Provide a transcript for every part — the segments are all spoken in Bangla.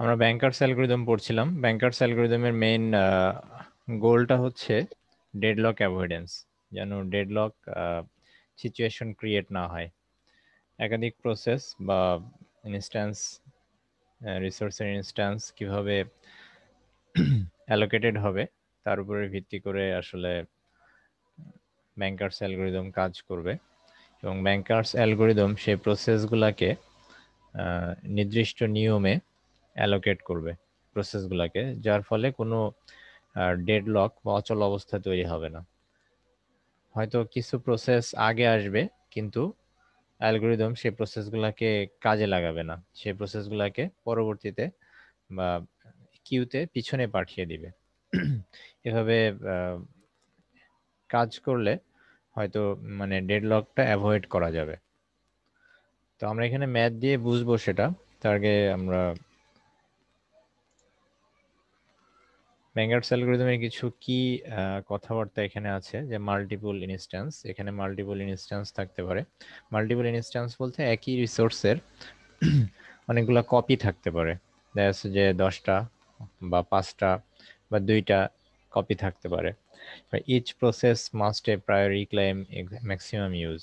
আমরা ব্যাংকার্স অ্যালগরিদম পড়ছিলাম ব্যাংকার্স অ্যালগরিদমের মেইন গোলটা হচ্ছে ডেডলক অ্যাভয়েডেন্স যেন ডেডলক সিচুয়েশন ক্রিয়েট না হয় একাধিক প্রসেস বা ইনস্ট্যান্স রিসোর্সের ইনস্ট্যান্স কিভাবে অ্যালোকেটেড হবে তার উপরে ভিত্তি করে আসলে ব্যাংকার্স অ্যালগরিদম কাজ করবে এবং ব্যাংকার্স অ্যালগরিদম সেই প্রসেসগুলোকে নির্দিষ্ট নিয়মে অ্যালোকেট করবে প্রসেসগুলোকে যার ফলে কোনো ডেডলক বা অচল অবস্থা তৈরি হবে না হয়তো কিছু প্রসেস আগে আসবে কিন্তু অ্যালগোরিদম সেই প্রসেসগুলোকে কাজে লাগাবে না সেই প্রসেসগুলোকে পরবর্তীতে বা কিউতে পিছনে পাঠিয়ে দিবে এভাবে কাজ করলে হয়তো মানে ডেডলকটা অ্যাভয়েড করা যাবে তো আমরা এখানে ম্যাথ দিয়ে বুঝবো সেটা তার আগে আমরা ম্যাঙ্গার্স অ্যালগোরিদমের কিছু কি কথাবার্তা এখানে আছে যে মাল্টিপল ইনস্ট্যান্স এখানে মাল্টিপল ইনস্ট্যান্স থাকতে পারে মাল্টিপল ইনস্ট্যান্স বলতে একই রিসোর্সের অনেকগুলো কপি থাকতে পারে দেখা যাচ্ছে যে দশটা বা পাঁচটা বা দুইটা কপি থাকতে পারে each process must a priori claim maximum use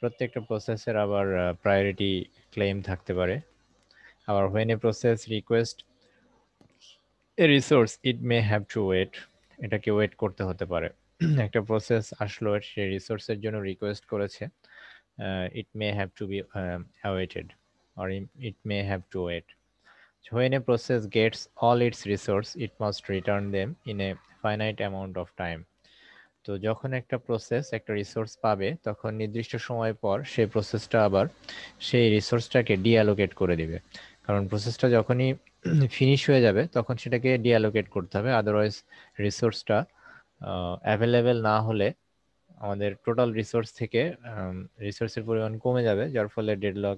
প্রত্যেকটা প্রসেসের আবার প্রায়োরিটি ক্লেম থাকতে পারে আবার when a process request a resource it may have to wait এটাকে ওয়েট করতে হতে পারে একটা প্রসেস আসলো সে রিসোর্সের জন্য রিকোয়েস্ট করেছে it may have to be awaited or it may have to wait when a process gets all its resource it must return them in a finite amount of time তো যখন একটা প্রসেস একটা রিসোর্স পাবে তখন নির্দিষ্ট সময় পর সেই প্রসেসটা আবার সেই রিসোর্সটাকে ডিঅ্যালোকেট করে দিবে কারণ প্রসেসটা যখনই ফিনিশ হয়ে যাবে তখন সেটাকে ডিঅ্যালোকেট করতে হবে আদারওয়াইজ রিসোর্সটা অ্যাভেলেবেল না হলে আমাদের টোটাল রিসোর্স থেকে রিসোর্সের পরিমাণ কমে যাবে যার ফলে ডেডলক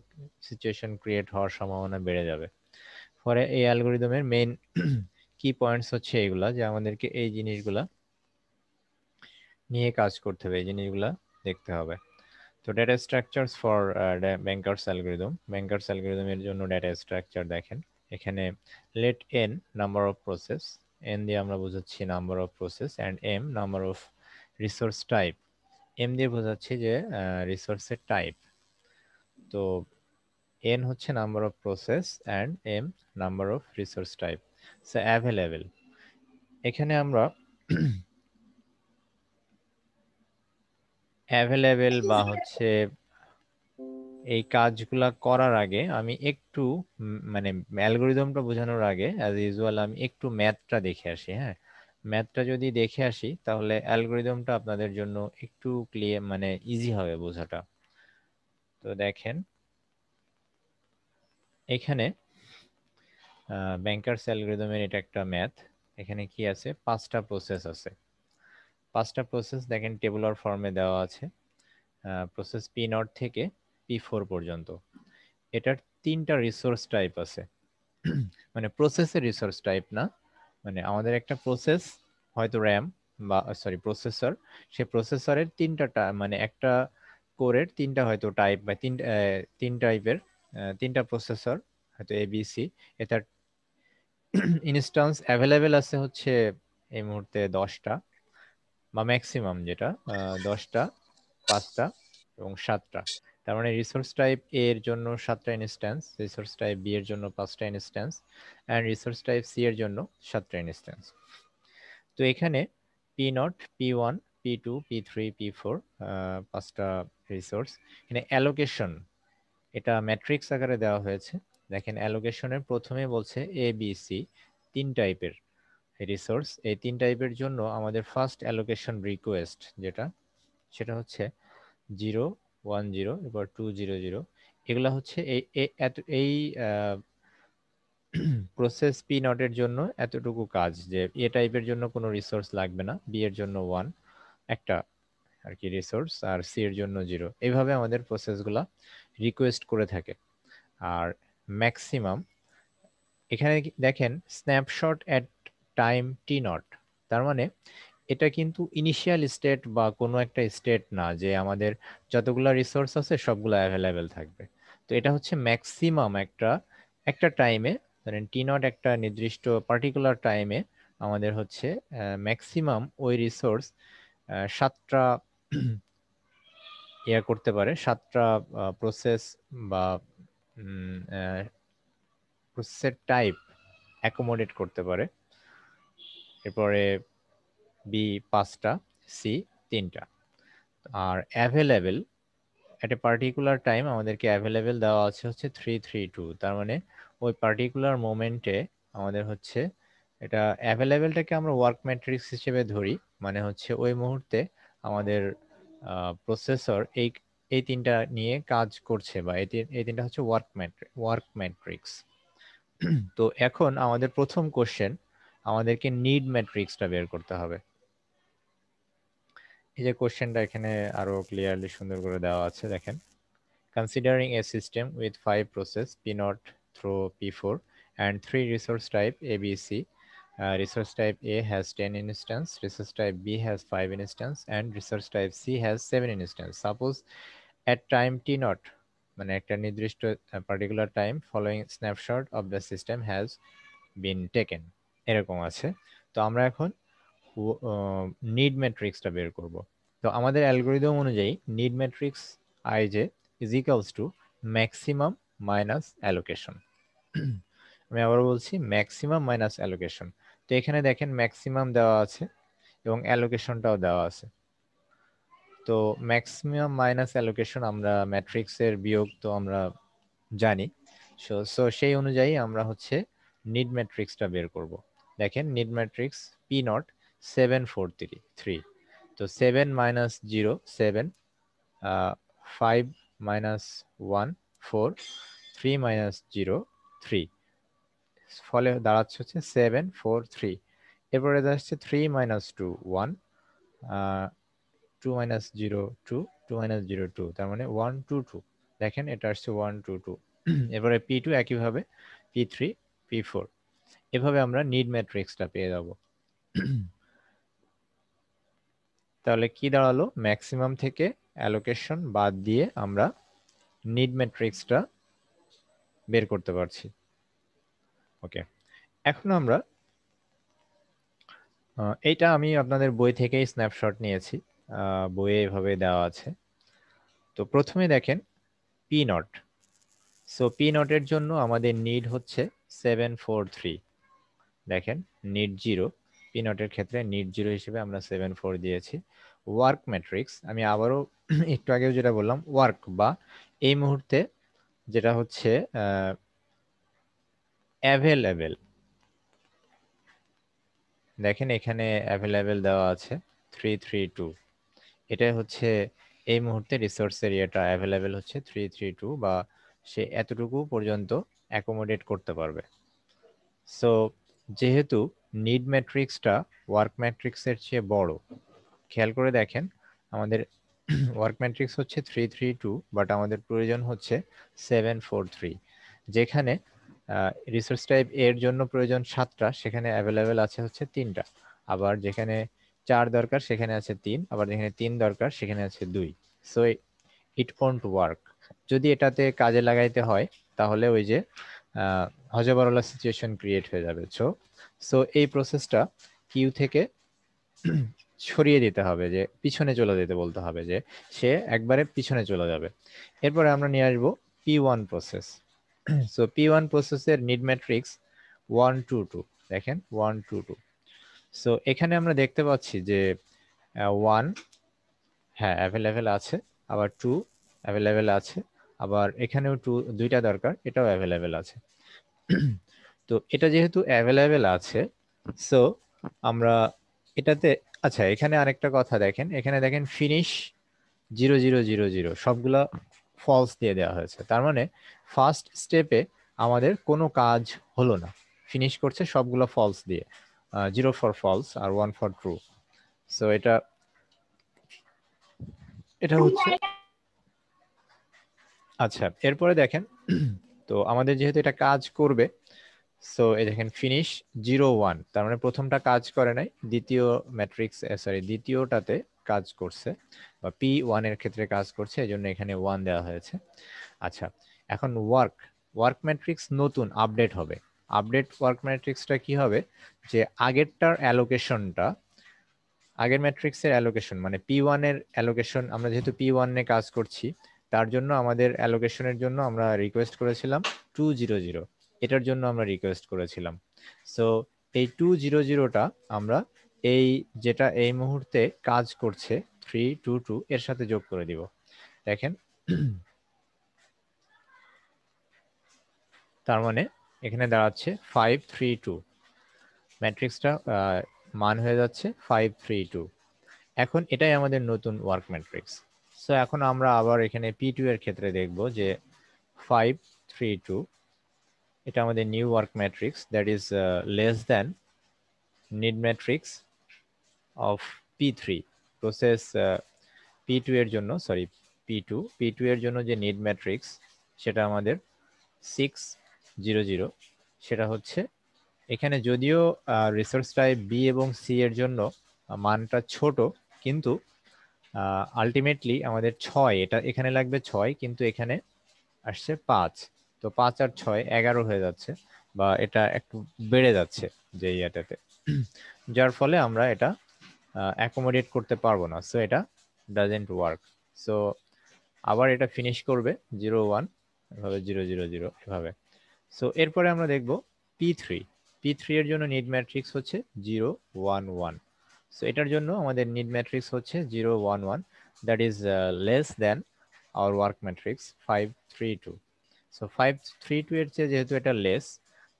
সিচুয়েশন ক্রিয়েট হওয়ার সম্ভাবনা বেড়ে যাবে ফলে এই অ্যালগোরিদমের মেইন কি পয়েন্টস হচ্ছে এইগুলা যে আমাদেরকে এই জিনিসগুলা নিয়ে কাজ করতে হবে এই জিনিসগুলা দেখতে হবে তো data structures for bankers algorithm bankers অ্যালগোরিদমের জন্য ডেটা স্ট্রাকচার দেখেন এখানে let n number of process n দিয়ে আমরা বোঝাচ্ছি number of process and m number of resource type m দিয়ে বোঝাচ্ছি যে রিসোর্সের uh, টাইপ তো এন হচ্ছে number of process and m number of resource type so available এখানে আমরা অ্যাভেলেবেল বা হচ্ছে এই কাজগুলা করার আগে আমি একটু মানে অ্যালগোরিদমটা বোঝানোর আগে অ্যাজ ইউজুয়াল আমি একটু ম্যাথটা দেখে আসি হ্যাঁ ম্যাথটা যদি দেখে আসি তাহলে অ্যালগোরিদমটা আপনাদের জন্য একটু ক্লিয়ার মানে ইজি হবে বোঝাটা তো দেখেন এখানে ব্যাংকার্স অ্যালগোরিদমের এটা একটা ম্যাথ এখানে কি আছে পাঁচটা প্রসেস আছে পাঁচটা প্রসেস দেখেন টেবল আর ফর্মে দেওয়া আছে প্রসেস পি নট থেকে পি ফোর পর্যন্ত এটার তিনটা রিসোর্স টাইপ আছে মানে প্রসেসের রিসোর্স টাইপ না মানে আমাদের একটা প্রসেস হয়তো র্যাম বা সরি প্রসেসর সে প্রসেসরের তিনটা মানে একটা কোরের তিনটা হয়তো টাইপ বা তিন তিন টাইপের তিনটা প্রসেসর হয়তো এবিসি এটার ইনস্টান্স অ্যাভেলেবেল আছে হচ্ছে এই মুহূর্তে দশটা বা ম্যাক্সিমাম যেটা দশটা পাঁচটা এবং সাতটা তার মানে রিসোর্স টাইপ এ এর জন্য সাতটা ইনস্ট্যান্স রিসোর্স টাইপ বি এর জন্য পাঁচটা instance and resource type C এর জন্য সাতটা ইনস্ট্যান্স তো এখানে P naught P one P two P three P four পাঁচটা রিসোর্স এখানে অ্যালোকেশন এটা ম্যাট্রিক্স আকারে দেওয়া হয়েছে দেখেন অ্যালোকেশনের প্রথমে বলছে এ বি সি তিন টাইপের রিসোর্স এই তিন টাইপের জন্য আমাদের ফার্স্ট অ্যালোকেশন রিকোয়েস্ট যেটা সেটা হচ্ছে জিরো ওয়ান জিরো এরপর টু জিরো জিরো এগুলো হচ্ছে এই এই প্রসেস পি নটের জন্য এতটুকু কাজ যে এ টাইপের জন্য কোনো রিসোর্স লাগবে না বি এর জন্য ওয়ান একটা আর কি রিসোর্স আর সি এর জন্য জিরো এইভাবে আমাদের প্রসেসগুলো রিকোয়েস্ট করে থাকে আর ম্যাক্সিমাম এখানে দেখেন snapshot at time T naught তার মানে এটা কিন্তু ইনিশিয়াল স্টেট বা কোনো একটা স্টেট না যে আমাদের যতগুলো রিসোর্স আছে সবগুলো অ্যাভেলেবেল থাকবে তো এটা হচ্ছে ম্যাক্সিমাম একটা একটা টাইমে ধরেন টি নট একটা নির্দিষ্ট পার্টিকুলার টাইমে আমাদের হচ্ছে ম্যাক্সিমাম ওই রিসোর্স সাতটা ইয়া করতে পারে সাতটা প্রসেস বা প্রসেসের টাইপ অ্যাকোমোডেট করতে পারে এরপরে বি পাঁচটা সি তিনটা আর অ্যাভেলেবেল একটা পার্টিকুলার টাইম আমাদেরকে অ্যাভেলেবেল দেওয়া আছে হচ্ছে থ্রি থ্রি টু তার মানে ওই পার্টিকুলার মোমেন্টে আমাদের হচ্ছে এটা অ্যাভেলেবেলটাকে আমরা ওয়ার্ক ম্যাট্রিক্স হিসেবে ধরি মানে হচ্ছে ওই মুহূর্তে আমাদের প্রসেসর এই এই তিনটা নিয়ে কাজ করছে বা এই তিনটা হচ্ছে ওয়ার্ক ম্যাট্রিক ওয়ার্ক ম্যাট্রিক্স তো এখন আমাদের প্রথম কোশ্চেন আমাদেরকে নিড ম্যাট্রিক্সটা বের করতে হবে এই যে কোশ্চেনটা এখানে আরো ক্লিয়ারলি সুন্দর করে দেওয়া আছে দেখেন considering a system with five process P naught through P four and three resource type A B C resource type A has ten instance resource type B has five instance and resource type C has seven instance suppose at time T naught মানে একটা নির্দিষ্ট particular time following snapshot of the system has been taken এরকম আছে তো আমরা এখন নিড ম্যাট্রিক্সটা বের করব তো আমাদের অ্যালগোরিদম অনুযায়ী need matrix I J is equals to maximum minus allocation আমি আবার বলছি ম্যাক্সিমাম মাইনাস অ্যালোকেশন তো এখানে দেখেন ম্যাক্সিমাম দেওয়া আছে এবং অ্যালোকেশনটাও দেওয়া আছে তো ম্যাক্সিমাম মাইনাস অ্যালোকেশন আমরা ম্যাট্রিক্সের বিয়োগ তো আমরা জানি সো সেই অনুযায়ী আমরা হচ্ছে নিড ম্যাট্রিক্সটা বের করবো দেখেন need matrix P naught seven four three three তো seven minus zero seven five minus one four three minus zero three ফলে দাঁড়াচ্ছে হচ্ছে সেভেন ফোর থ্রি এরপরে দাঁড়াচ্ছে three minus two one two minus zero two two minus zero two তার মানে ওয়ান টু টু দেখেন এটা আসছে ওয়ান টু টু এরপরে পি টু একইভাবে পি থ্রি পি ফোর এভাবে আমরা নিড ম্যাট্রিক্সটা পেয়ে যাব তাহলে কি দাঁড়ালো ম্যাক্সিমাম থেকে অ্যালোকেশন বাদ দিয়ে আমরা নিড ম্যাট্রিক্সটা বের করতে পারছি ওকে এখন আমরা এইটা আমি আপনাদের বই থেকেই স্ন্যাপশট নিয়েছি বইয়ে এভাবে দেওয়া আছে তো প্রথমে দেখেন পি নট সো পি নটের জন্য আমাদের নিড হচ্ছে সেভেন ফোর থ্রি দেখেন নিট জিরো পিনটের ক্ষেত্রে নিট জিরো হিসেবে আমরা সেভেন ফোর দিয়েছি ওয়ার্ক ম্যাট্রিক্স আমি আবারও একটু আগেও যেটা বললাম ওয়ার্ক বা এই মুহূর্তে যেটা হচ্ছে অ্যাভেলেবেল দেখেন এখানে অ্যাভেলেবেল দেওয়া আছে থ্রি থ্রি টু এটা হচ্ছে এই মুহূর্তে রিসোর্স এরিয়াটা অ্যাভেলেবেল হচ্ছে থ্রি থ্রি টু বা সে এতটুকু পর্যন্ত অ্যাকোমোডেট করতে পারবে সো যেহেতু নিড ম্যাট্রিক্সটা ওয়ার্ক ম্যাট্রিক্সের চেয়ে বড় খেয়াল করে দেখেন আমাদের ওয়ার্ক ম্যাট্রিক্স হচ্ছে থ্রি থ্রি টু বাট আমাদের প্রয়োজন হচ্ছে সেভেন ফোর থ্রি যেখানে রিসার্চ টাইপ এর জন্য প্রয়োজন সাতটা সেখানে অ্যাভেলেবেল আছে হচ্ছে তিনটা আবার যেখানে চার দরকার সেখানে আছে তিন আবার যেখানে তিন দরকার সেখানে আছে দুই সো ইট ওন্ট ওয়ার্ক যদি এটাতে কাজে লাগাইতে হয় তাহলে ওই যে হজবরলা সিচুয়েশন ক্রিয়েট হয়ে যাবে সো সো এই প্রসেসটা কিউ থেকে সরিয়ে দিতে হবে যে পিছনে চলে যেতে বলতে হবে যে সে একবারে পিছনে চলে যাবে এরপরে আমরা নিয়ে আসবো P one process so P one প্রসেসের need matrix one two two দেখেন ওয়ান টু টু সো এখানে আমরা দেখতে পাচ্ছি যে ওয়ান হ্যাঁ অ্যাভেলেবেল আছে আবার টু অ্যাভেলেবেল আছে আবার এখানেও টু দুইটা দরকার এটাও অ্যাভেলেবেল আছে তো এটা যেহেতু অ্যাভেলেবেল আছে সো আমরা এটাতে আচ্ছা এখানে আরেকটা কথা দেখেন এখানে দেখেন finish zero zero zero zero সবগুলা ফলস দিয়ে দেওয়া হয়েছে তার মানে ফার্স্ট স্টেপে আমাদের কোনো কাজ হলো না ফিনিশ করছে সবগুলো ফলস দিয়ে জিরো ফর ফলস আর ওয়ান ফর ট্রু সো এটা এটা হচ্ছে আচ্ছা এরপরে দেখেন তো আমাদের যেহেতু এটা কাজ করবে সো এই দেখেন ফিনিশ জিরো ওয়ান তার মানে প্রথমটা কাজ করে নাই দ্বিতীয় ম্যাট্রিক্স সরি দ্বিতীয়টাতে কাজ করছে বা পি ওয়ানের ক্ষেত্রে কাজ করছে এই জন্য এখানে ওয়ান দেওয়া হয়েছে আচ্ছা এখন ওয়ার্ক ওয়ার্ক ম্যাট্রিক্স নতুন আপডেট হবে আপডেট ওয়ার্ক ম্যাট্রিক্সটা কি হবে যে আগেরটার অ্যালোকেশনটা আগের ম্যাট্রিক্সের অ্যালোকেশন মানে পি ওয়ানের অ্যালোকেশন আমরা যেহেতু পি ওয়ানে কাজ করছি তার জন্য আমাদের অ্যালোকেশনের জন্য আমরা রিকোয়েস্ট করেছিলাম টু জিরো জিরো এটার জন্য আমরা রিকোয়েস্ট করেছিলাম সো এই টু জিরো জিরোটা আমরা এই যেটা এই মুহূর্তে কাজ করছে থ্রি টু টু এর সাথে যোগ করে দিব দেখেন তার মানে এখানে দাঁড়াচ্ছে ফাইভ থ্রি টু ম্যাট্রিক্সটা মান হয়ে যাচ্ছে ফাইভ থ্রি টু এখন এটাই আমাদের নতুন ওয়ার্ক ম্যাট্রিক্স সো এখন আমরা আবার এখানে পি টু এর ক্ষেত্রে দেখব যে ফাইভ থ্রি টু এটা আমাদের new work matrix that is less than need matrix of P three process P two এর জন্য sorry P two P two এর জন্য যে নিড ম্যাট্রিক্স সেটা আমাদের সিক্স জিরো জিরো সেটা হচ্ছে এখানে যদিও রিসোর্স টাইপ বি এবং সি এর জন্য uh, মানটা ছোট কিন্তু আলটিমেটলি আমাদের ছয় এটা এখানে লাগবে ছয় কিন্তু এখানে আসছে পাঁচ তো পাঁচ আর ছয় এগারো হয়ে যাচ্ছে বা এটা একটু বেড়ে যাচ্ছে যে ইয়াটাতে যার ফলে আমরা এটা অ্যাকোমোডেট করতে পারবো না সো এটা ডাজেন্ট ওয়ার্ক সো আবার এটা ফিনিশ করবে জিরো ওয়ান এভাবে জিরো জিরো জিরো এভাবে সো এরপরে আমরা দেখব পি থ্রি পি থ্রি এর জন্য নিড ম্যাট্রিক্স হচ্ছে জিরো ওয়ান ওয়ান সো এটার জন্য আমাদের নিড ম্যাট্রিক্স হচ্ছে zero one one that is less than our work matrix five three two so five three two এর চেয়ে যেহেতু এটা লেস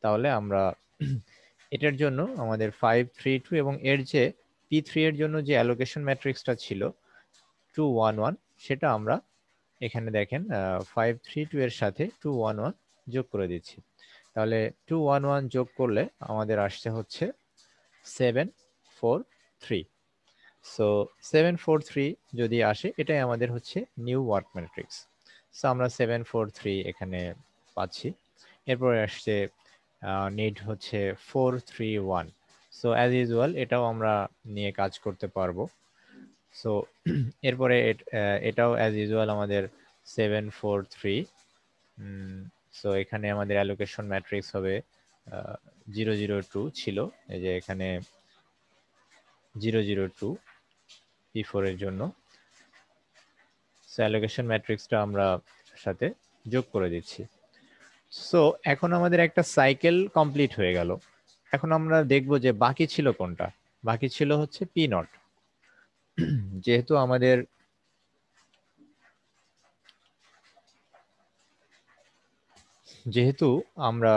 তাহলে আমরা এটার জন্য আমাদের ফাইভ থ্রি টু এবং এর যে পি থ্রি এর জন্য যে অ্যালোকেশন ম্যাট্রিক্সটা ছিল টু ওয়ান ওয়ান সেটা আমরা এখানে দেখেন ফাইভ থ্রি টু এর সাথে টু ওয়ান ওয়ান যোগ করে দিচ্ছি তাহলে টু ওয়ান ওয়ান যোগ করলে আমাদের আসতে হচ্ছে seven four three so seven four three যদি আসে এটাই আমাদের হচ্ছে নিউ ওয়ার্ক ম্যাট্রিক্স সো আমরা সেভেন ফোর থ্রি এখানে পাচ্ছি এরপরে আসছে নিড হচ্ছে four three one so as usual এটাও আমরা নিয়ে কাজ করতে পারবো সো এরপরে এটাও অ্যাজ ইউজুয়াল আমাদের সেভেন ফোর থ্রি সো এখানে আমাদের অ্যালোকেশন ম্যাট্রিক্স হবে জিরো জিরো টু ছিল এই যে এখানে zero zero two P e ফোরের জন্য সো অ্যালোকেশন ম্যাট্রিক্সটা আমরা সাথে যোগ করে দিচ্ছি সো এখন আমাদের একটা সাইকেল কমপ্লিট হয়ে গেল এখন আমরা দেখব যে বাকি ছিল কোনটা বাকি ছিল হচ্ছে পি নট যেহেতু আমাদের যেহেতু আমরা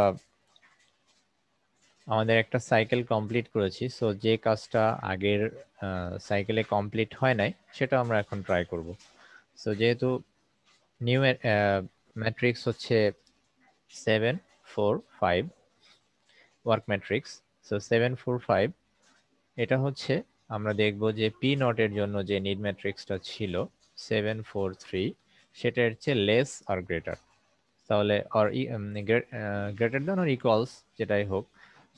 আমাদের একটা সাইকেল কমপ্লিট করেছি সো যে কাজটা আগের সাইকেলে কমপ্লিট হয় নাই সেটা আমরা এখন ট্রাই করব সো যেহেতু নিউ ম্যাট্রিক্স হচ্ছে seven four five work matrix so seven four five এটা হচ্ছে আমরা দেখব যে পি নটের জন্য যে নিড ম্যাট্রিক্সটা ছিল সেভেন ফোর থ্রি সেটা হচ্ছে লেস আর গ্রেটার তাহলে or greater than or equals যেটাই হোক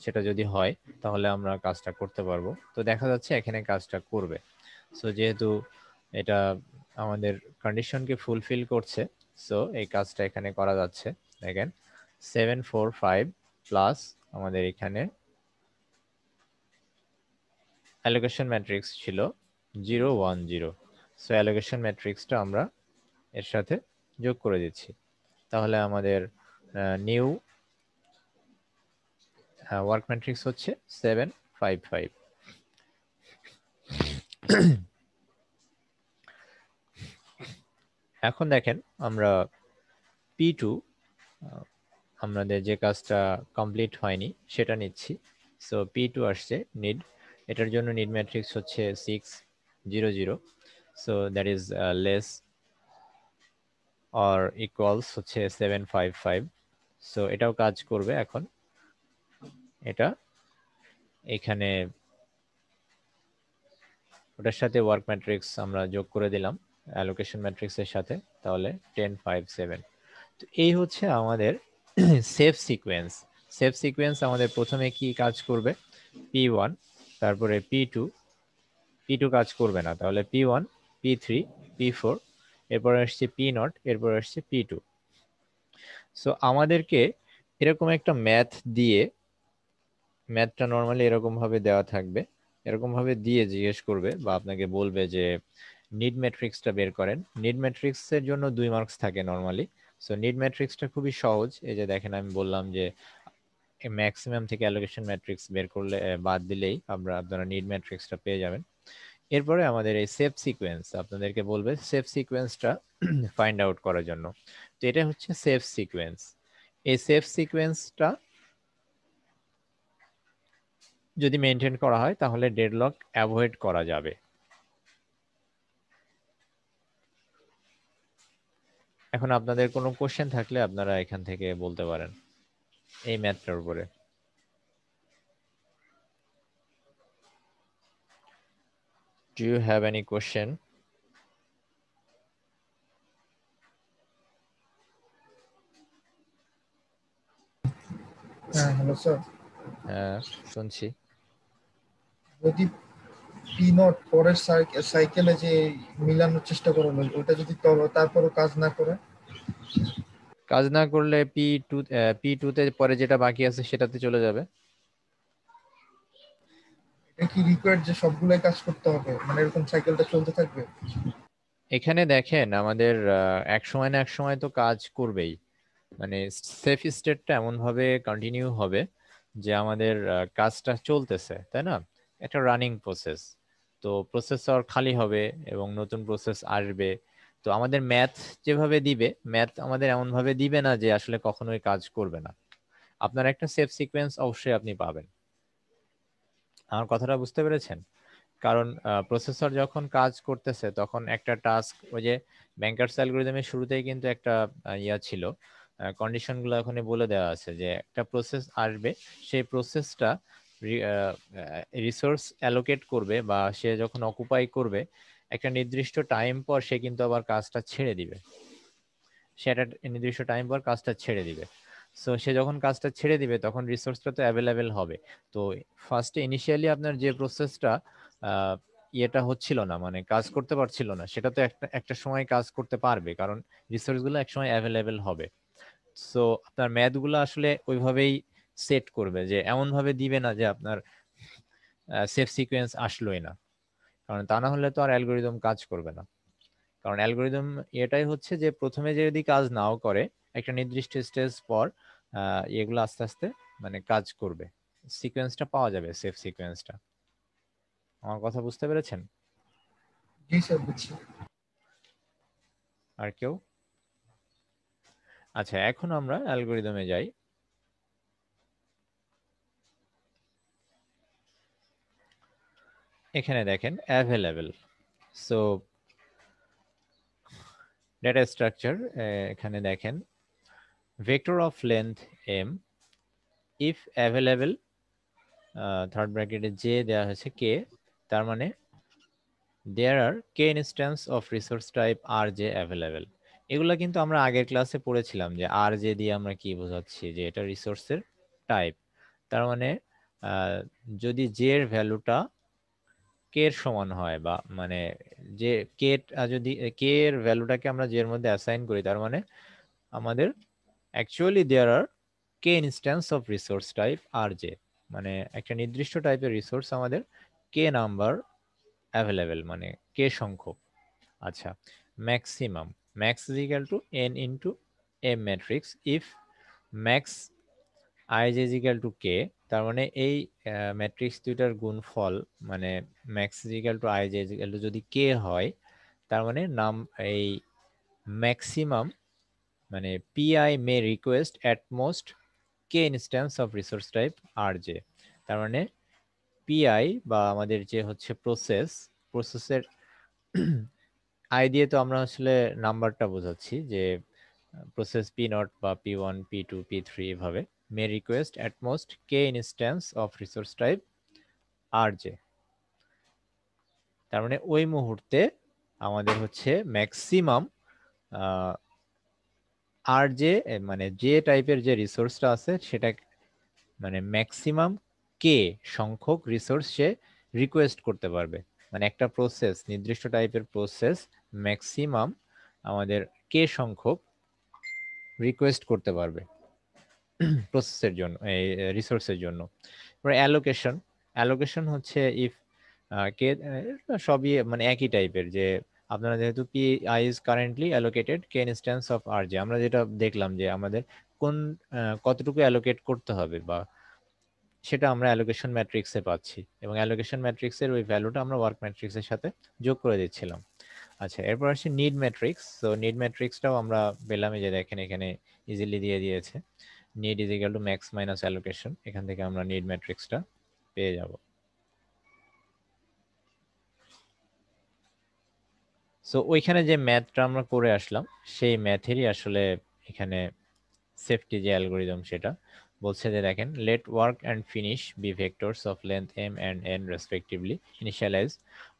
সেটা যদি হয় তাহলে আমরা কাজটা করতে পারবো তো দেখা যাচ্ছে এখানে কাজটা করবে সো যেহেতু এটা আমাদের কন্ডিশনকে ফুলফিল করছে সো এই কাজটা এখানে করা যাচ্ছে দেখেন সেভেন ফোর ফাইভ প্লাস আমাদের এখানে অ্যালোকেশন ম্যাট্রিক্স ছিল zero one zero so allocation ম্যাট্রিক্সটা আমরা এর সাথে যোগ করে দিচ্ছি তাহলে আমাদের নিউ হ্যাঁ ওয়ার্ক ম্যাট্রিক্স হচ্ছে সেভেন ফাইভ ফাইভ এখন দেখেন আমরা পি টু আমাদের যে কাজটা কমপ্লিট হয়নি সেটা নিচ্ছি সো পি টু আসছে নিড এটার জন্য নিড ম্যাট্রিক্স হচ্ছে six zero zero so that is less or equals হচ্ছে সেভেন ফাইভ ফাইভ সো এটাও কাজ করবে এখন এটা এখানে ওটার সাথে ওয়ার্ক ম্যাট্রিক্স আমরা যোগ করে দিলাম অ্যালোকেশন ম্যাট্রিক্সের সাথে তাহলে টেন ফাইভ সেভেন তো এই হচ্ছে আমাদের সেফ সিকোয়েন্স সেফ সিকোয়েন্স আমাদের প্রথমে কি কাজ করবে পি ওয়ান তারপরে পি টু পি টু কাজ করবে না তাহলে P one P three P four এরপরে আসছে পি নট এরপরে আসছে পি টু সো আমাদেরকে এরকম একটা ম্যাথ দিয়ে ম্যাথটা নর্মালি এরকম ভাবে দেওয়া থাকবে এরকম ভাবে দিয়ে জিজ্ঞেস করবে বা আপনাকে বলবে যে নিড ম্যাট্রিক্সটা বের করেন নিড ম্যাট্রিক্সের জন্য দুই মার্কস থাকে নর্মালি সো নিড ম্যাট্রিক্সটা খুবই সহজ এই যে দেখেন আমি বললাম যে ম্যাক্সিমাম থেকে অ্যালোকেশন ম্যাট্রিক্স বের করলে বাদ দিলেই আমরা আপনারা নিড ম্যাট্রিক্সটা পেয়ে যাবেন এরপরে আমাদের এই সেফ সিকোয়েন্স আপনাদেরকে বলবে সেফ সিকোয়েন্সটা ফাইন্ড আউট করার জন্য তো এটা হচ্ছে সেফ সিকোয়েন্স এই সেফ সিকোয়েন্সটা যদি মেনটেন করা হয় তাহলে ডেডলক অ্যাভয়েড করা যাবে এখন আপনাদের কোনো কোশ্চেন থাকলে আপনারা এখান থেকে বলতে পারেন এই ম্যাথটার উপরে do you have any question হ্যাঁ হ্যালো স্যার হ্যাঁ শুনছি যদি পি নট পরের সাইকেলে যে মিলানোর চেষ্টা করে ওটা যদি তারপরও কাজ না করে কাজ না করলে পি টু পি টু তে পরে যেটা বাকি আছে সেটাতে চলে যাবে এটা কি রিকোয়ার্ড যে সবগুলাই কাজ করতে হবে মানে এরকম সাইকেলটা চলতে থাকবে এখানে দেখেন আমাদের এক সময় না এক সময় তো কাজ করবেই মানে সেফ স্টেটটা এমন ভাবে কন্টিনিউ হবে যে আমাদের কাজটা চলতেছে তাই না একটা রানিং প্রসেস তো প্রসেসর খালি হবে এবং নতুন প্রসেস আসবে তো আমাদের ম্যাথ যেভাবে দিবে ম্যাথ আমাদের এমনভাবে দিবে না যে আসলে কখনোই কাজ করবে না আপনার একটা সেফ সিকোয়েন্স অবশ্যই আপনি পাবেন আমার কথাটা বুঝতে পেরেছেন কারণ প্রসেসর যখন কাজ করতেছে তখন একটা টাস্ক ওই যে ব্যাংকার অ্যালগোরিদমের শুরুতেই কিন্তু একটা ইয়া ছিল কন্ডিশনগুলো ওখানে বলে দেওয়া আছে যে একটা প্রসেস আসবে সেই প্রসেসটা রিসোর্স অ্যালোকেট করবে বা সে যখন অকুপাই করবে একটা নির্দিষ্ট টাইম পর সে কিন্তু আবার কাজটা ছেড়ে দিবে সে একটা নির্দিষ্ট টাইম পর কাজটা ছেড়ে দিবে সো সে যখন কাজটা ছেড়ে দিবে তখন রিসোর্সটা তো অ্যাভেলেবেল হবে তো ফার্স্টে ইনিশিয়ালি আপনার যে প্রসেসটা ইয়েটা হচ্ছিল না মানে কাজ করতে পারছিল না সেটা তো একটা একটা সময় কাজ করতে পারবে কারণ রিসোর্সগুলো এক সময় অ্যাভেলেবেল হবে সো আপনার ম্যাথগুলো আসলে ওইভাবেই সেট করবে যে এমনভাবে দিবে না যে আপনার সেফ সিকোয়েন্স আসলোই না কারণ তা না হলে তো আর অ্যালগোরিদম কাজ করবে না কারণ অ্যালগোরিদম এটাই হচ্ছে যে প্রথমে যে যদি কাজ নাও করে একটা নির্দিষ্ট স্টেজ পর এগুলো আস্তে আস্তে মানে কাজ করবে সিকোয়েন্সটা পাওয়া যাবে সেফ সিকোয়েন্সটা আমার কথা বুঝতে পেরেছেন আর কেউ আচ্ছা এখন আমরা অ্যালগোরিদমে যাই এখানে দেখেন অ্যাভেলেবেল সো ডেটা স্ট্রাকচার এখানে দেখেন vector of length m if available third ব্র্যাকেটে যে দেওয়া হয়েছে কে তার মানে there are K instance of resource type আর যে অ্যাভেলেবেল এগুলো কিন্তু আমরা আগের ক্লাসে পড়েছিলাম যে আর যে দিয়ে আমরা কি বোঝাচ্ছি যে এটা রিসোর্সের টাইপ তার মানে যদি জের ভ্যালুটা কে এর সমান হয় বা মানে যে কে যদি কে এর ভ্যালুটাকে আমরা যে এর মধ্যে অ্যাসাইন করি তার মানে আমাদের actually there are K instance of resource type R J মানে একটা নির্দিষ্ট টাইপের রিসোর্স আমাদের কে নাম্বার অ্যাভেলেবেল মানে কে সংখ্যক আচ্ছা maximum max is equal to n to a matrix if max I J is equal to K তার মানে এই ম্যাট্রিক্স দুইটার গুণফল মানে max is equal to I J is equal to যদি কে হয় তার মানে নাম এই ম্যাক্সিমাম মানে P I may request at most K instance of resource type R তার মানে পিআই বা আমাদের যে হচ্ছে প্রসেস প্রসেসের আই দিয়ে তো আমরা আসলে নাম্বারটা বোঝাচ্ছি যে প্রসেস পি নট বা P one P two P three এভাবে may request at most k instance of resource type rj তার মানে ওই মুহূর্তে আমাদের হচ্ছে ম্যাক্সিমাম মানে আর যে মানে যে টাইপের যে রিসোর্সটা আছে সেটা মানে ম্যাক্সিমাম কে সংখ্যক রিসোর্স সে রিকোয়েস্ট করতে পারবে মানে একটা প্রসেস নির্দিষ্ট টাইপের প্রসেস ম্যাক্সিমাম আমাদের কে সংখ্যক রিকোয়েস্ট করতে পারবে প্রসেসের জন্য এই রিসোর্সের জন্য এবার অ্যালোকেশন অ্যালোকেশন হচ্ছে ইফ কে সবই মানে একই টাইপের যে আপনারা যেহেতু P I is currently allocated K instance of R যে আমরা যেটা দেখলাম যে আমাদের কোন কতটুকু অ্যালোকেট করতে হবে বা সেটা আমরা অ্যালোকেশন ম্যাট্রিক্সে পাচ্ছি এবং অ্যালোকেশন ম্যাট্রিক্সের ওই ভ্যালুটা আমরা ওয়ার্ক ম্যাট্রিক্সের সাথে যোগ করে দিচ্ছিলাম আচ্ছা এরপর আসছে নিড ম্যাট্রিক্স তো নিড ম্যাট্রিক্সটাও আমরা পেলাম যে দেখেন এখানে ইজিলি দিয়ে দিয়েছে need is equal to max minus allocation এখান থেকে আমরা নিড ম্যাট্রিক্সটা পেয়ে যাব সো ওইখানে যে ম্যাথটা আমরা করে আসলাম সেই ম্যাথেরই আসলে এখানে সেফটি যে অ্যালগোরিদম সেটা বলছে যে দেখেন let work and finish be vectors of length m and n respectively initialize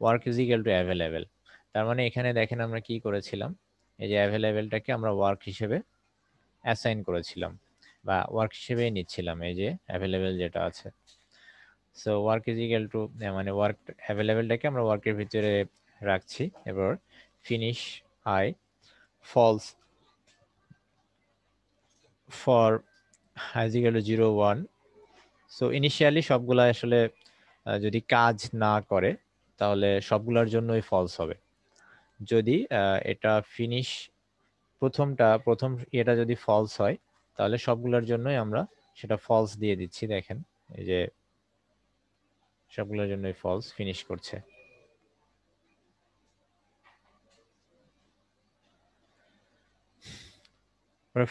work is equal to available তার মানে এখানে দেখেন আমরা কি করেছিলাম এই যে অ্যাভেলেবেলটাকে আমরা ওয়ার্ক হিসেবে অ্যাসাইন করেছিলাম বা ওয়ার্ক হিসেবে নিচ্ছিলাম এই যে অ্যাভেলেবেল যেটা আছে so work is equal to মানে ওয়ার্ক অ্যাভেলেবেলটাকে আমরা ওয়ার্কের ভিতরে রাখছি এবার finish I false for is to zero one so initially সবগুলা আসলে যদি কাজ না করে তাহলে সবগুলোর জন্যই ফলস হবে যদি এটা ফিনিশ প্রথমটা প্রথম এটা যদি ফলস হয় তাহলে সবগুলোর জন্যই আমরা সেটা ফলস দিয়ে দিচ্ছি দেখেন এই যে সবগুলোর জন্যই ফলস ফিনিশ করছে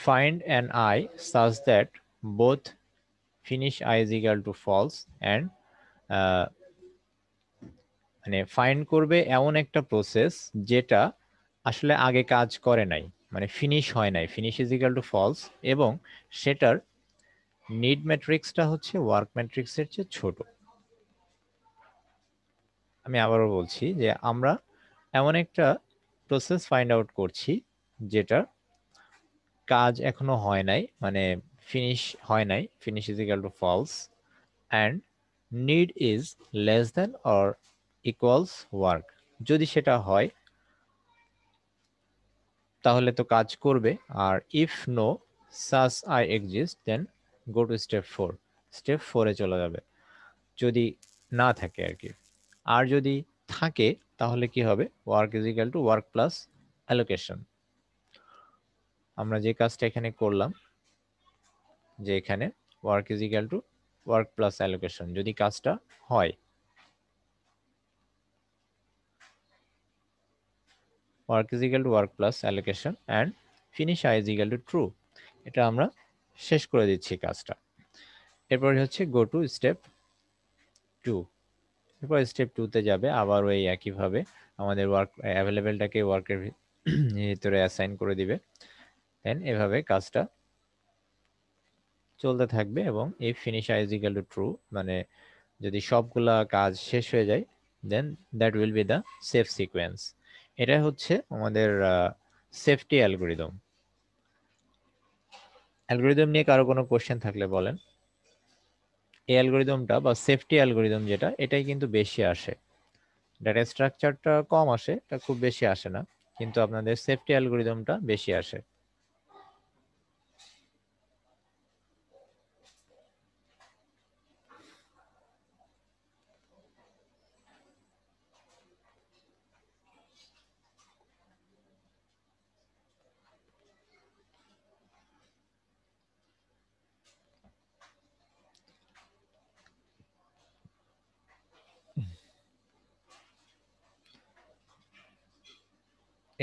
find an i such that both finish i is equal to false and uh, মানে ফাইন্ড করবে এমন একটা প্রসেস যেটা আসলে আগে কাজ করে নাই মানে ফিনিশ হয় নাই finish is equal to false এবং সেটার নিড ম্যাট্রিক্সটা হচ্ছে ওয়ার্ক ম্যাট্রিক্সের চেয়ে ছোট আমি আবারও বলছি যে আমরা এমন একটা প্রসেস ফাইন্ড আউট করছি যেটার কাজ এখনো হয় নাই মানে ফিনিশ হয় নাই finish is equal to false and need is less than or equals work যদি সেটা হয় তাহলে তো কাজ করবে আর if no such i exist then go to step four step ফোরে চলে যাবে যদি না থাকে আর কি আর যদি থাকে তাহলে কি হবে work is equal to work plus allocation আমরা যে কাজটা এখানে করলাম যে এখানে work is equal to work plus allocation যদি কাজটা হয় work is equal to work plus allocation and finish i is equal to true এটা আমরা শেষ করে দিচ্ছি কাজটা এরপর হচ্ছে গো টু স্টেপ টু এরপর স্টেপ টুতে যাবে আবার ওই একইভাবে আমাদের ওয়ার্ক অ্যাভেলেবেলটাকে ওয়ার্কের ভিতরে অ্যাসাইন করে দিবে দেন এভাবে কাজটা চলতে থাকবে এবং এই finish i is to true মানে যদি সবগুলা কাজ শেষ হয়ে যায় then that will be the safe sequence এটা হচ্ছে আমাদের সেফটি অ্যালগোরিদম অ্যালগোরিদম নিয়ে কারো কোনো কোশ্চেন থাকলে বলেন এই অ্যালগোরিদমটা বা সেফটি অ্যালগোরিদম যেটা এটাই কিন্তু বেশি আসে ডাটা স্ট্রাকচারটা কম আসে এটা খুব বেশি আসে না কিন্তু আপনাদের সেফটি অ্যালগোরিদমটা বেশি আসে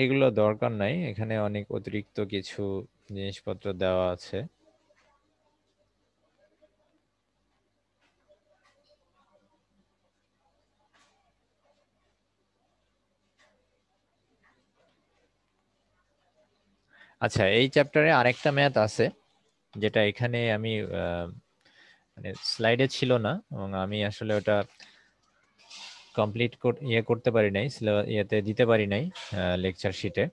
এগুলো দরকার নাই এখানে অনেক অতিরিক্ত কিছু জিনিসপত্র দেওয়া আছে আচ্ছা এই চ্যাপ্টারে আরেকটা ম্যাথ আছে যেটা এখানে আমি মানে স্লাইডে ছিল না এবং আমি আসলে ওটা কমপ্লিট ইয়ে করতে পারি নাই ইয়েতে দিতে পারি নাই লেকচার শিটে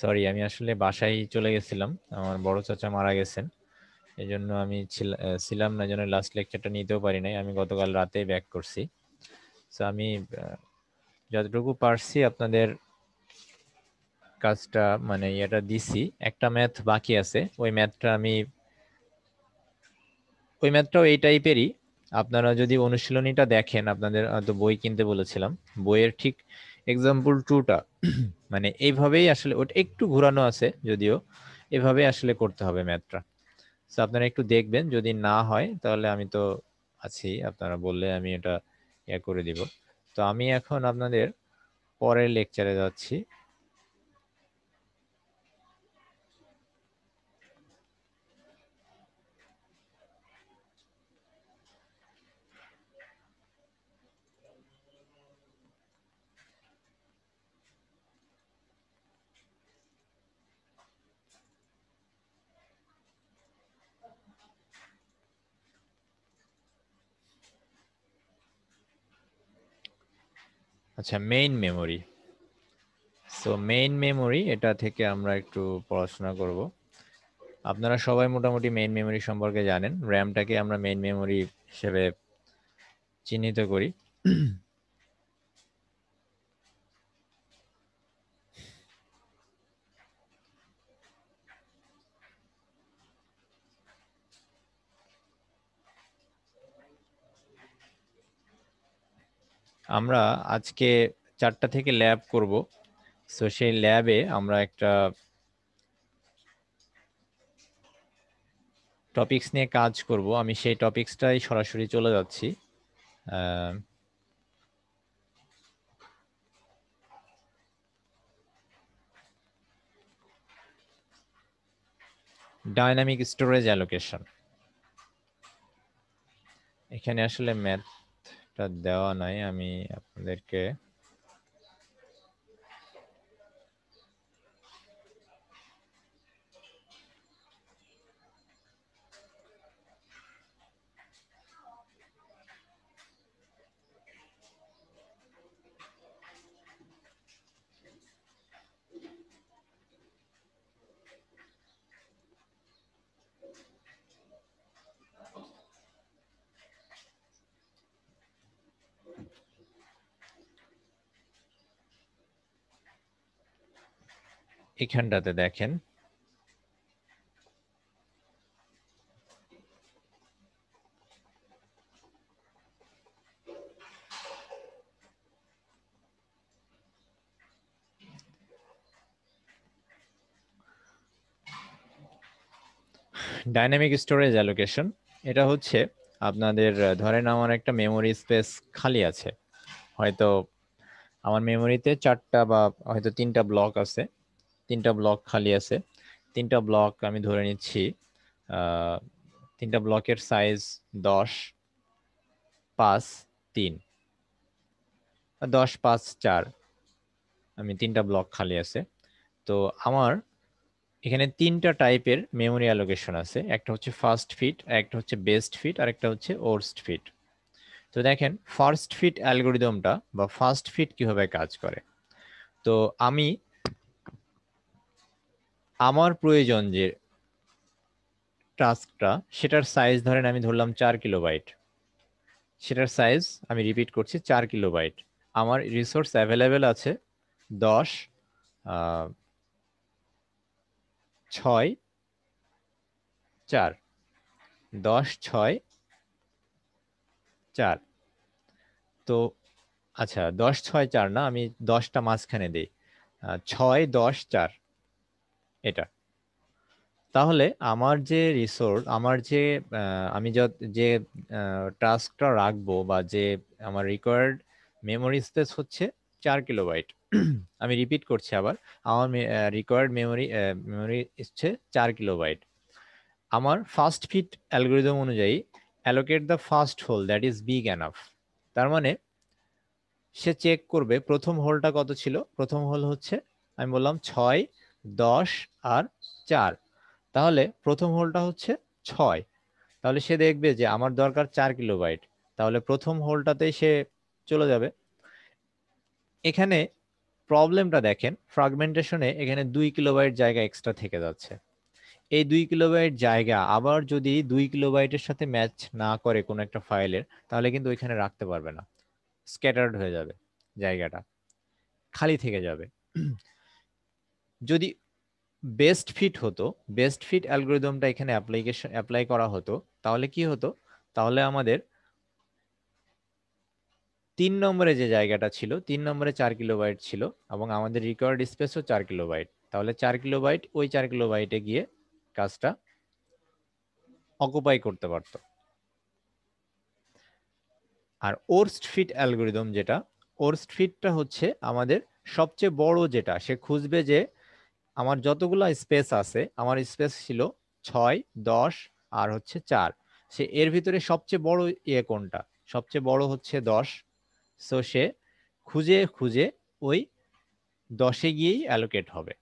সরি আমি আসলে বাসায় চলে গেছিলাম আমার বড় চাচা মারা গেছেন এই জন্য আমি ছিলাম না জন্য লাস্ট লেকচারটা নিতেও পারি নাই আমি গতকাল রাতে ব্যাক করছি সো আমি যতটুকু পারছি আপনাদের কাজটা মানে এটা দিছি একটা ম্যাথ বাকি আছে ওই ম্যাথটা আমি ওই ম্যাথটাও এই টাইপেরই আপনারা যদি অনুশীলনীটা দেখেন আপনাদের হয়তো বই কিনতে বলেছিলাম বইয়ের ঠিক এক্সাম্পল টুটা মানে এইভাবেই আসলে ওটা একটু ঘুরানো আছে যদিও এভাবে আসলে করতে হবে ম্যাথটা তো আপনারা একটু দেখবেন যদি না হয় তাহলে আমি তো আছি আপনারা বললে আমি এটা ইয়া করে দিব তো আমি এখন আপনাদের পরের লেকচারে যাচ্ছি আচ্ছা main memory so main memory এটা থেকে আমরা একটু পড়াশোনা করব আপনারা সবাই মোটামুটি মেইন মেমোরি সম্পর্কে জানেন র্যামটাকে আমরা মেইন মেমোরি হিসেবে চিহ্নিত করি আমরা আজকে চারটা থেকে ল্যাব করব সো সেই ল্যাবে আমরা একটা টপিক্স নিয়ে কাজ করব আমি সেই টপিক্সটাই সরাসরি চলে যাচ্ছি ডাইনামিক স্টোরেজ অ্যালোকেশন এখানে আসলে ম্যাথ দেওয়া নাই আমি আপনাদেরকে এখানটাতে দেখেন ডাইনামিক স্টোরেজ অ্যালোকেশন এটা হচ্ছে আপনাদের ধরেন আমার একটা মেমোরি স্পেস খালি আছে হয়তো আমার মেমোরিতে চারটা বা হয়তো তিনটা ব্লক আছে তিনটা ব্লক খালি আছে তিনটা ব্লক আমি ধরে নিচ্ছি তিনটা ব্লকের সাইজ দশ পাঁচ তিন দশ পাঁচ চার আমি তিনটা ব্লক খালি আছে তো আমার এখানে তিনটা টাইপের মেমোরি অ্যালোকেশন আছে একটা হচ্ছে ফার্স্ট ফিট একটা হচ্ছে বেস্ট ফিট আর একটা হচ্ছে ওর্স্ট ফিট তো দেখেন ফার্স্ট ফিট অ্যালগোরিদমটা বা ফার্স্ট ফিট কীভাবে কাজ করে তো আমি আমার প্রয়োজন যে টাস্কটা সেটার সাইজ ধরেন আমি ধরলাম চার কিলো বাইট সেটার সাইজ আমি রিপিট করছি চার কিলো বাইট আমার রিসোর্স অ্যাভেলেবেল আছে দশ ছয় চার দশ ছয় চার তো আচ্ছা দশ ছয় চার না আমি দশটা মাঝখানে দিই ছয় দশ চার এটা তাহলে আমার যে রিসোর্স আমার যে আমি যে টাস্কটা রাখবো বা যে আমার রিকোয়ার্ড মেমোরি স্পেস হচ্ছে চার কিলোবাইট আমি রিপিট করছি আবার আমার রিকোয়ার্ড মেমোরি মেমোরি হচ্ছে চার কিলোবাইট আমার ফার্স্ট ফিট অ্যালগোরিদম অনুযায়ী allocate the first hole that is big enough তার মানে সে চেক করবে প্রথম হোলটা কত ছিল প্রথম হোল হচ্ছে আমি বললাম ছয় দশ আর চার তাহলে প্রথম হোলটা হচ্ছে ছয় তাহলে সে দেখবে যে আমার দরকার চার কিলোবাইট তাহলে প্রথম হোলটাতেই সে চলে যাবে এখানে প্রবলেমটা দেখেন ফ্রাগমেন্টেশনে এখানে দুই কিলোবাইট জায়গা এক্সট্রা থেকে যাচ্ছে এই দুই কিলোবাইট জায়গা আবার যদি দুই কিলোবাইটের সাথে ম্যাচ না করে কোনো একটা ফাইলের তাহলে কিন্তু ওইখানে রাখতে পারবে না স্ক্যাটার্ড হয়ে যাবে জায়গাটা খালি থেকে যাবে যদি বেস্ট ফিট হতো বেস্ট ফিট অ্যালগোরিদমটা এখানে অ্যাপ্লিকেশন অ্যাপ্লাই করা হতো তাহলে কি হতো তাহলে আমাদের তিন নম্বরে যে জায়গাটা ছিল তিন নম্বরে চার কিলোবাইট ছিল এবং আমাদের রিকোয়ার্ড স্পেসও চার কিলোবাইট তাহলে চার কিলোবাইট ওই চার কিলোবাইটে গিয়ে কাজটা অকুপাই করতে পারত আর ওর্স্ট ফিট অ্যালগোরিদম যেটা ওর্স্ট ফিটটা হচ্ছে আমাদের সবচেয়ে বড় যেটা সে খুঁজবে যে আমার যতগুলো স্পেস আছে আমার স্পেস ছিল ছয় দশ আর হচ্ছে চার সে এর ভিতরে সবচেয়ে বড় ইয়ে কোনটা সবচেয়ে বড় হচ্ছে দশ সো সে খুঁজে খুঁজে ওই দশে গিয়েই অ্যালোকেট হবে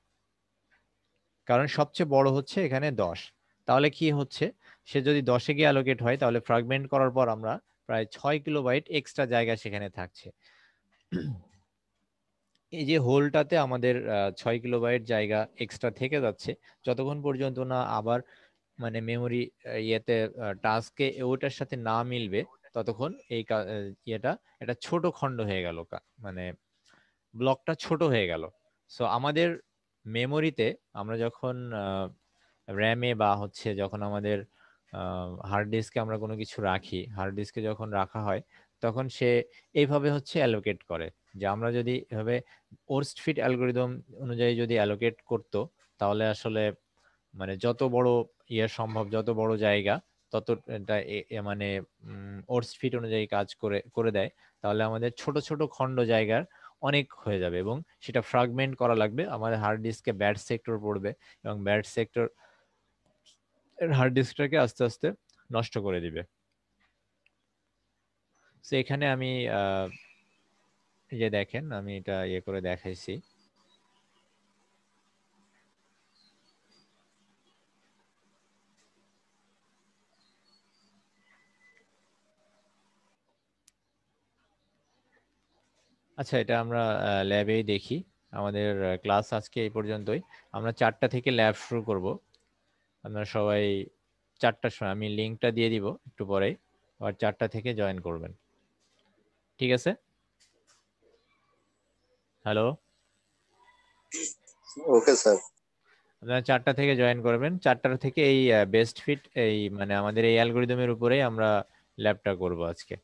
কারণ সবচেয়ে বড় হচ্ছে এখানে দশ তাহলে কি হচ্ছে সে যদি দশে গিয়ে অ্যালোকেট হয় তাহলে ফ্রাগমেন্ট করার পর আমরা প্রায় ছয় কিলোবাইট এক্সট্রা জায়গা সেখানে থাকছে এই যে হোলটাতে আমাদের ছয় কিলোবাইট জায়গা এক্সট্রা থেকে যাচ্ছে যতক্ষণ পর্যন্ত না আবার মানে মেমোরি ইয়েতে টাস্কে ওটার সাথে না মিলবে ততক্ষণ এই ইয়েটা একটা ছোট খণ্ড হয়ে গেল মানে ব্লকটা ছোট হয়ে গেল সো আমাদের মেমোরিতে আমরা যখন র্যামে বা হচ্ছে যখন আমাদের হার্ড ডিস্কে আমরা কোনো কিছু রাখি হার্ড ডিস্কে যখন রাখা হয় তখন সে এইভাবে হচ্ছে অ্যালোকেট করে যে আমরা যদি এভাবে ওর্স্ট ফিট অ্যালগোরিদম অনুযায়ী যদি অ্যালোকেট করত তাহলে আসলে মানে যত বড় ইয়ে সম্ভব যত বড় জায়গা ততটা মানে ওর্স্ট ফিট অনুযায়ী কাজ করে করে দেয় তাহলে আমাদের ছোট ছোট খণ্ড জায়গার অনেক হয়ে যাবে এবং সেটা ফ্রাগমেন্ট করা লাগবে আমাদের হার্ড ডিস্কে ব্যাড সেক্টর পড়বে এবং ব্যাড সেক্টর হার্ড ডিস্কটাকে আস্তে আস্তে নষ্ট করে দিবে তো এখানে আমি এই যে দেখেন আমি এটা ইয়ে করে দেখাইছি আচ্ছা এটা আমরা ল্যাবেই দেখি আমাদের ক্লাস আজকে এই পর্যন্তই আমরা চারটা থেকে ল্যাব শুরু করব আপনারা সবাই চারটার সময় আমি লিঙ্কটা দিয়ে দিব একটু পরে আর চারটা থেকে জয়েন করবেন ঠিক আছে হ্যালো ওকে স্যার আপনারা চারটা থেকে জয়েন করবেন চারটার থেকে এই বেস্ট ফিট এই মানে আমাদের এই অ্যালগোরিদমের উপরেই আমরা ল্যাবটা করব আজকে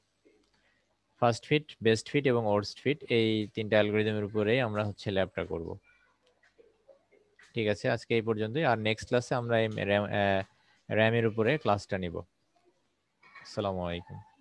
ফার্স্ট ফিট বেস্ট ফিট এবং ওর্স্ট ফিট এই তিনটা অ্যালগোরিদমের উপরেই আমরা হচ্ছে ল্যাবটা করব ঠিক আছে আজকে এই পর্যন্তই আর নেক্সট ক্লাসে আমরা এই র্যামের উপরে ক্লাসটা নিব আসসালামু আলাইকুম